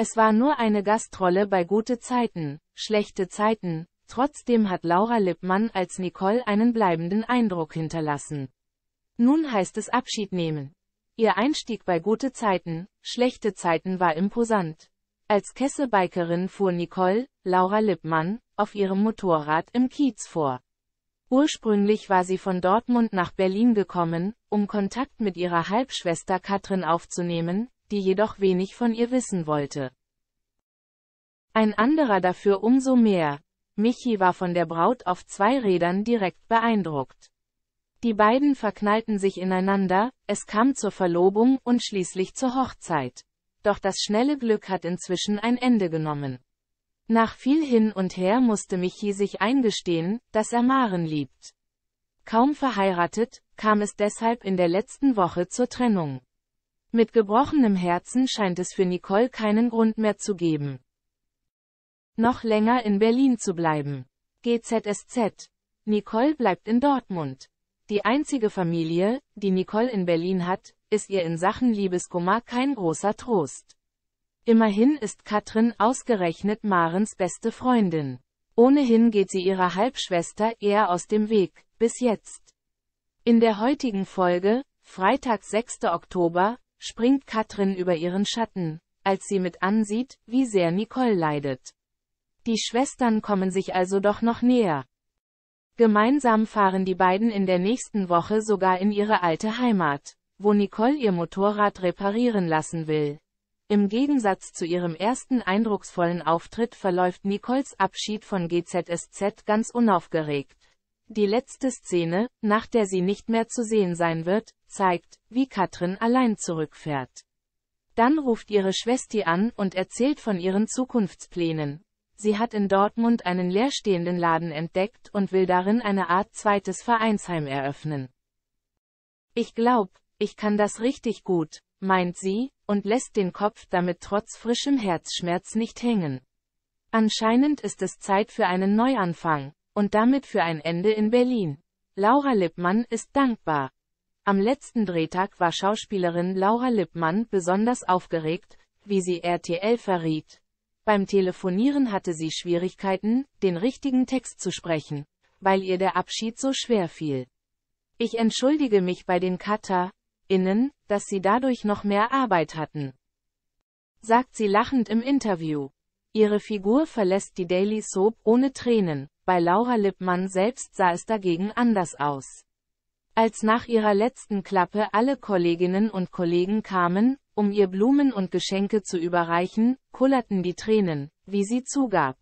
Es war nur eine Gastrolle bei Gute Zeiten, Schlechte Zeiten, trotzdem hat Laura Lippmann als Nicole einen bleibenden Eindruck hinterlassen. Nun heißt es Abschied nehmen. Ihr Einstieg bei Gute Zeiten, Schlechte Zeiten war imposant. Als Kessebikerin fuhr Nicole, Laura Lippmann, auf ihrem Motorrad im Kiez vor. Ursprünglich war sie von Dortmund nach Berlin gekommen, um Kontakt mit ihrer Halbschwester Katrin aufzunehmen, die jedoch wenig von ihr wissen wollte. Ein anderer dafür umso mehr. Michi war von der Braut auf zwei Rädern direkt beeindruckt. Die beiden verknallten sich ineinander, es kam zur Verlobung und schließlich zur Hochzeit. Doch das schnelle Glück hat inzwischen ein Ende genommen. Nach viel hin und her musste Michi sich eingestehen, dass er Maren liebt. Kaum verheiratet, kam es deshalb in der letzten Woche zur Trennung. Mit gebrochenem Herzen scheint es für Nicole keinen Grund mehr zu geben, noch länger in Berlin zu bleiben. GZSZ. Nicole bleibt in Dortmund. Die einzige Familie, die Nicole in Berlin hat, ist ihr in Sachen Liebeskummer kein großer Trost. Immerhin ist Katrin ausgerechnet Marens beste Freundin. Ohnehin geht sie ihrer Halbschwester eher aus dem Weg, bis jetzt. In der heutigen Folge, Freitag 6. Oktober, springt Katrin über ihren Schatten, als sie mit ansieht, wie sehr Nicole leidet. Die Schwestern kommen sich also doch noch näher. Gemeinsam fahren die beiden in der nächsten Woche sogar in ihre alte Heimat, wo Nicole ihr Motorrad reparieren lassen will. Im Gegensatz zu ihrem ersten eindrucksvollen Auftritt verläuft Nicoles Abschied von GZSZ ganz unaufgeregt. Die letzte Szene, nach der sie nicht mehr zu sehen sein wird, zeigt, wie Katrin allein zurückfährt. Dann ruft ihre Schwester an und erzählt von ihren Zukunftsplänen. Sie hat in Dortmund einen leerstehenden Laden entdeckt und will darin eine Art zweites Vereinsheim eröffnen. Ich glaub, ich kann das richtig gut, meint sie, und lässt den Kopf damit trotz frischem Herzschmerz nicht hängen. Anscheinend ist es Zeit für einen Neuanfang, und damit für ein Ende in Berlin. Laura Lippmann ist dankbar. Am letzten Drehtag war Schauspielerin Laura Lippmann besonders aufgeregt, wie sie RTL verriet. Beim Telefonieren hatte sie Schwierigkeiten, den richtigen Text zu sprechen, weil ihr der Abschied so schwer fiel. Ich entschuldige mich bei den Cutter, innen, dass sie dadurch noch mehr Arbeit hatten. Sagt sie lachend im Interview. Ihre Figur verlässt die Daily Soap ohne Tränen, bei Laura Lippmann selbst sah es dagegen anders aus. Als nach ihrer letzten Klappe alle Kolleginnen und Kollegen kamen, um ihr Blumen und Geschenke zu überreichen, kullerten die Tränen, wie sie zugab.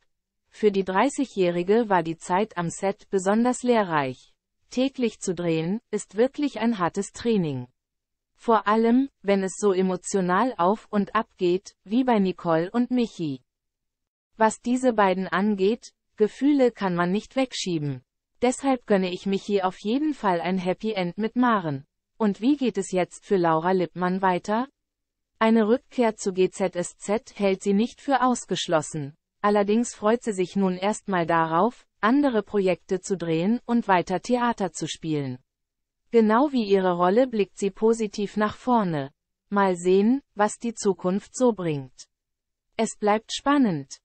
Für die 30-Jährige war die Zeit am Set besonders lehrreich. Täglich zu drehen, ist wirklich ein hartes Training. Vor allem, wenn es so emotional auf und ab geht, wie bei Nicole und Michi. Was diese beiden angeht, Gefühle kann man nicht wegschieben. Deshalb gönne ich mich hier auf jeden Fall ein Happy End mit Maren. Und wie geht es jetzt für Laura Lippmann weiter? Eine Rückkehr zu GZSZ hält sie nicht für ausgeschlossen. Allerdings freut sie sich nun erstmal darauf, andere Projekte zu drehen und weiter Theater zu spielen. Genau wie ihre Rolle blickt sie positiv nach vorne. Mal sehen, was die Zukunft so bringt. Es bleibt spannend.